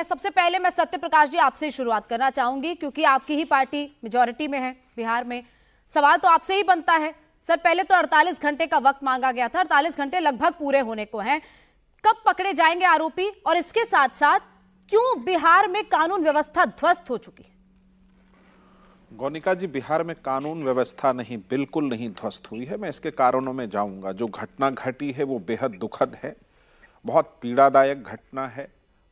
हैं सबसे पहले मैं सत्य प्रकाश जी आपसे शुरुआत करना चाहूंगी क्योंकि आपकी ही पार्टी मेजोरिटी में है बिहार में सवाल तो आपसे ही बनता है सर पहले तो 48 घंटे का वक्त मांगा गया था 48 घंटे लगभग पूरे होने को हैं कब पकड़े जाएंगे आरोपी और इसके साथ साथ क्यों बिहार में कानून व्यवस्था ध्वस्त हो चुकी है गौनिका जी बिहार में कानून व्यवस्था नहीं बिल्कुल नहीं ध्वस्त हुई है मैं इसके कारणों में जाऊंगा जो घटना घटी है वो बेहद दुखद है बहुत पीड़ादायक घटना है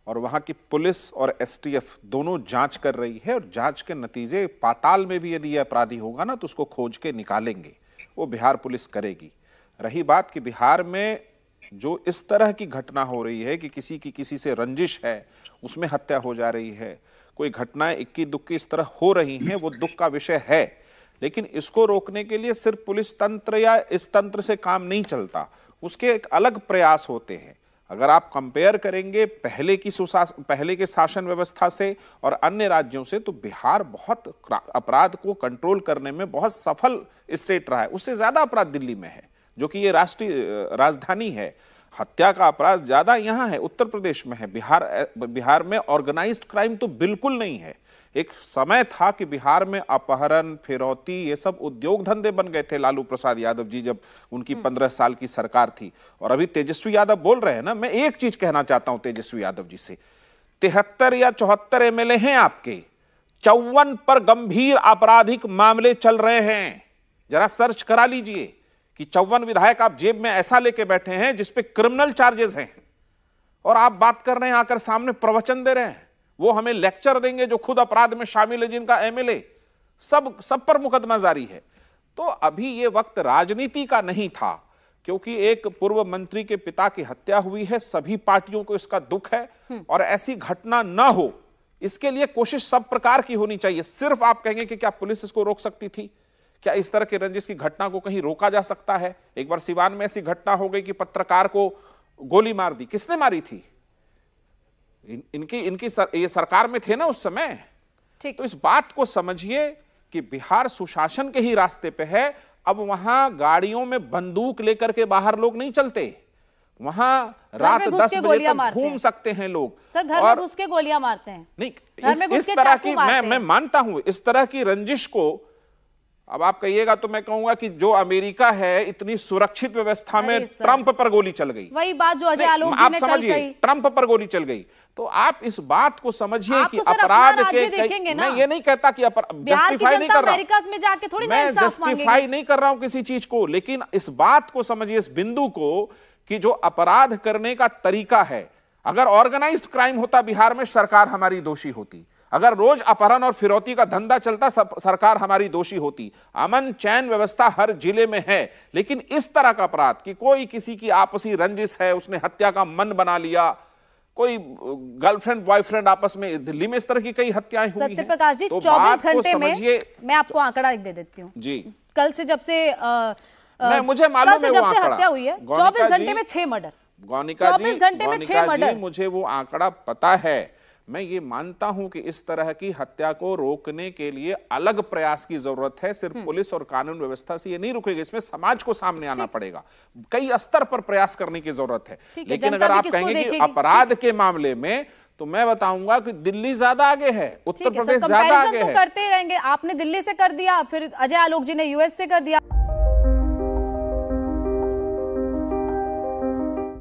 और वहाँ की पुलिस और एसटीएफ दोनों जांच कर रही है और जांच के नतीजे पाताल में भी यदि अपराधी होगा ना तो उसको खोज के निकालेंगे वो बिहार पुलिस करेगी रही बात कि बिहार में जो इस तरह की घटना हो रही है कि किसी की किसी से रंजिश है उसमें हत्या हो जा रही है कोई घटनाएं इक्की दुक्की इस तरह हो रही हैं वो दुख का विषय है लेकिन इसको रोकने के लिए सिर्फ पुलिस तंत्र या इस तंत्र से काम नहीं चलता उसके एक अलग प्रयास होते हैं अगर आप कंपेयर करेंगे पहले की सुशासन पहले के शासन व्यवस्था से और अन्य राज्यों से तो बिहार बहुत अपराध को कंट्रोल करने में बहुत सफल स्टेट रहा है उससे ज़्यादा अपराध दिल्ली में है जो कि ये राष्ट्रीय राजधानी है हत्या का अपराध ज़्यादा यहाँ है उत्तर प्रदेश में है बिहार बिहार में ऑर्गेनाइज्ड क्राइम तो बिल्कुल नहीं है एक समय था कि बिहार में अपहरण फिरौती ये सब उद्योग धंधे बन गए थे लालू प्रसाद यादव जी जब उनकी हम्म। पंद्रह साल की सरकार थी और अभी तेजस्वी यादव बोल रहे हैं ना मैं एक चीज कहना चाहता हूं तेजस्वी यादव जी से तिहत्तर या चौहत्तर एमएलए हैं आपके चौवन पर गंभीर आपराधिक मामले चल रहे हैं जरा सर्च करा लीजिए कि चौवन विधायक आप जेब में ऐसा लेके बैठे हैं जिसपे क्रिमिनल चार्जेस हैं और आप बात कर रहे हैं आकर सामने प्रवचन दे रहे हैं वो हमें लेक्चर देंगे जो खुद अपराध में शामिल है जिनका एमएलए सब सब पर मुकदमा जारी है तो अभी ये वक्त राजनीति का नहीं था क्योंकि एक पूर्व मंत्री के पिता की हत्या हुई है सभी पार्टियों को इसका दुख है हम्म। और ऐसी घटना ना हो इसके लिए कोशिश सब प्रकार की होनी चाहिए सिर्फ आप कहेंगे कि क्या पुलिस इसको रोक सकती थी क्या इस तरह के रंजिश की घटना को कहीं रोका जा सकता है एक बार सिवान में ऐसी घटना हो गई कि पत्रकार को गोली मार दी किसने मारी थी इन, इनकी इनकी सर, ये सरकार में थे ना उस समय तो इस बात को समझिए कि बिहार सुशासन के ही रास्ते पे है अब वहां गाड़ियों में बंदूक लेकर के बाहर लोग नहीं चलते वहां रात दस बजे तक घूम सकते हैं लोग सर घर और... में गोलियां मारते हैं नहीं इस, इस तरह की मैं मैं मानता हूं इस तरह की रंजिश को अब आप कहिएगा तो मैं कहूंगा कि जो अमेरिका है इतनी सुरक्षित व्यवस्था में ट्रंप पर गोली चल गई वही बात जो अजय आलोक आप समझिए ट्रंप पर गोली चल गई तो आप इस बात को समझिए कि तो अपराध के मैं ये नहीं कहता कि जस्टिफाई नहीं कर रहा में जाके थोड़ी मैं जस्टिफाई नहीं कर रहा हूं किसी चीज को लेकिन इस बात को समझिए इस बिंदु को कि जो अपराध करने का तरीका है अगर ऑर्गेनाइज्ड क्राइम होता बिहार में सरकार हमारी दोषी होती अगर रोज अपहरण और फिरौती का धंधा चलता सरकार हमारी दोषी होती अमन चैन व्यवस्था हर जिले में है लेकिन इस तरह का अपराध कि कोई किसी की आपसी रंजिश है उसने हत्या का मन बना लिया कोई गर्लफ्रेंड बॉयफ्रेंड आपस में दिल्ली में इस तरह की कई हत्याएं हुई सत्य प्रकाश जी तो चौबीस तो घंटे में मैं आपको आंकड़ा दे देती हूँ जी कल से जब से आ, आ, मुझे मालूम है जब से हत्या हुई है चौबीस घंटे में छह मर्डर गौनिका जी घंटे में छह मर्डर मुझे वो आंकड़ा पता है मैं ये मानता हूं कि इस तरह की हत्या को रोकने के लिए अलग प्रयास की जरूरत है सिर्फ हम्म। पुलिस और कानून व्यवस्था से ये नहीं रुकेगा इसमें समाज को सामने आना पड़ेगा कई स्तर पर प्रयास करने की जरूरत है लेकिन अगर आप कहेंगे कि अपराध के मामले में तो मैं बताऊंगा कि दिल्ली ज्यादा आगे है उत्तर प्रदेश ज्यादा आगे तो है करते रहेंगे आपने दिल्ली से कर दिया फिर अजय आलोक जी ने यूएस से कर दिया